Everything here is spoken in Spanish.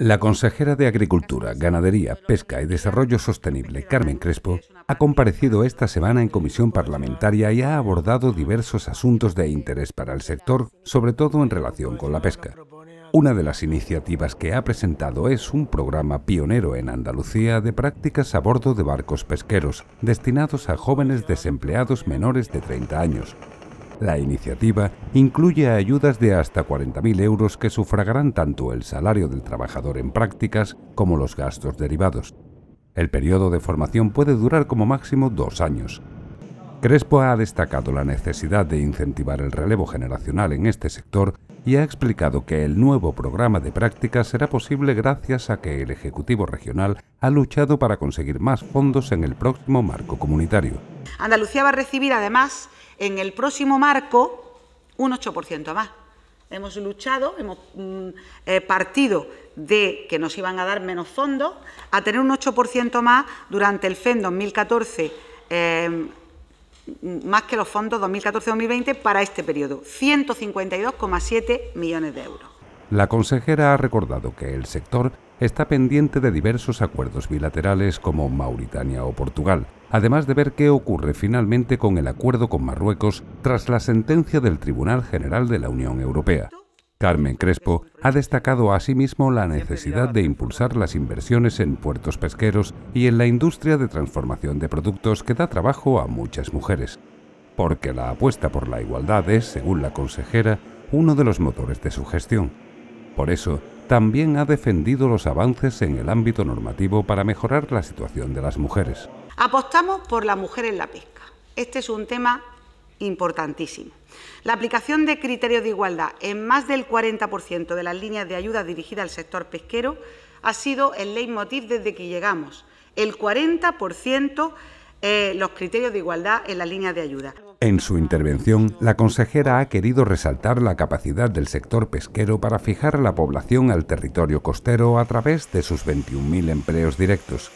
La consejera de Agricultura, Ganadería, Pesca y Desarrollo Sostenible, Carmen Crespo, ha comparecido esta semana en comisión parlamentaria y ha abordado diversos asuntos de interés para el sector, sobre todo en relación con la pesca. Una de las iniciativas que ha presentado es un programa pionero en Andalucía de prácticas a bordo de barcos pesqueros destinados a jóvenes desempleados menores de 30 años, la iniciativa incluye ayudas de hasta 40.000 euros que sufragarán tanto el salario del trabajador en prácticas como los gastos derivados. El periodo de formación puede durar como máximo dos años. Crespo ha destacado la necesidad de incentivar el relevo generacional en este sector y ha explicado que el nuevo programa de prácticas será posible gracias a que el Ejecutivo Regional ha luchado para conseguir más fondos en el próximo marco comunitario. Andalucía va a recibir además en el próximo marco un 8% más. Hemos luchado, hemos mm, eh, partido de que nos iban a dar menos fondos a tener un 8% más durante el FEM 2014, eh, más que los fondos 2014-2020 para este periodo, 152,7 millones de euros. La consejera ha recordado que el sector está pendiente de diversos acuerdos bilaterales como Mauritania o Portugal, además de ver qué ocurre finalmente con el acuerdo con Marruecos tras la sentencia del Tribunal General de la Unión Europea. Carmen Crespo ha destacado asimismo la necesidad de impulsar las inversiones en puertos pesqueros y en la industria de transformación de productos que da trabajo a muchas mujeres, porque la apuesta por la igualdad es, según la consejera, uno de los motores de su gestión. Por eso, también ha defendido los avances en el ámbito normativo para mejorar la situación de las mujeres. Apostamos por la mujer en la pesca. Este es un tema importantísimo. La aplicación de criterios de igualdad en más del 40% de las líneas de ayuda dirigidas al sector pesquero ha sido el leitmotiv desde que llegamos. El 40% eh, los criterios de igualdad en las líneas de ayuda. En su intervención, la consejera ha querido resaltar la capacidad del sector pesquero para fijar la población al territorio costero a través de sus 21.000 empleos directos,